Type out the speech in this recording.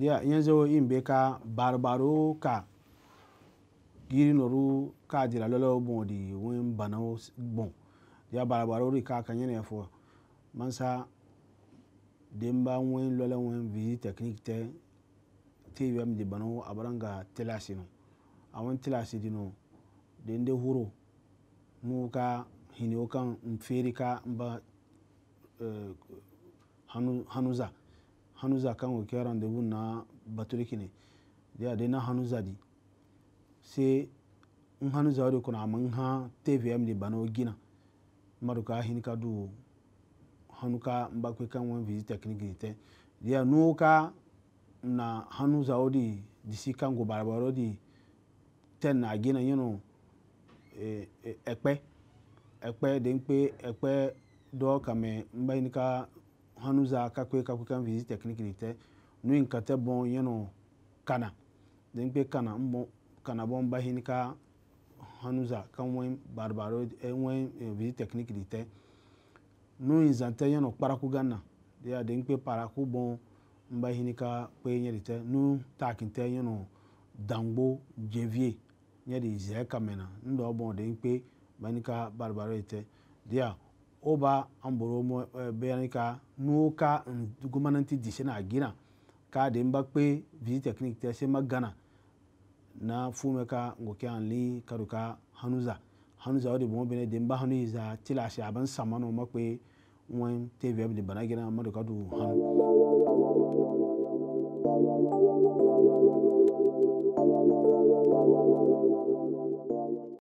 dia yenzo imbe ka barbaro ka giri noru ka dira lolo bon di wen banao bon dia barbaro ri ka kanyene fo mansa demba wen lola wen visi technique te tvm di banao abaranga telasi no awon telasi di no dende huro mu ka hini o kan ka n ba eh, hanu, hanuza hannuza kan wa kya rendez-vous na bature kine dia de na hannuza di se n hannuza wadi kuna ma n ha tvm de bana gina madu ka hin ka du hannu ka n bakwe kan wan visite technique di te dia nu ka na hannuza wadi disi kan barabara barabaro di ten na gina na eh, eh, ekpe ekpe de n ekpe dɔ kame n ba ka hanu za kakwe kakwe kan vizi technique ni te nu in kate bon yeno kana den pe kana mbo kana bon bahin ka hanu za kan wen barbaro e, wen e, vizi technique ni te nu in zante kparaku kpara ku ganna ya den pe para ku bon mbahin ka pe nyeri te nu takin te yeno dangbo janvier nyeri zɛ kamena ndo bon den pe bahin ka barbaro te dia oba an boromo eh, beyanika nuka mm, gomnanti dishe na gina ka den bakpe visi technique te she ma gana na fume ka ngo ke an li kado ka hanuza hanuza odi bomo bene den ba hanuza ti la shi aban sama no makpe wen te vep bana gina mado kadu hanu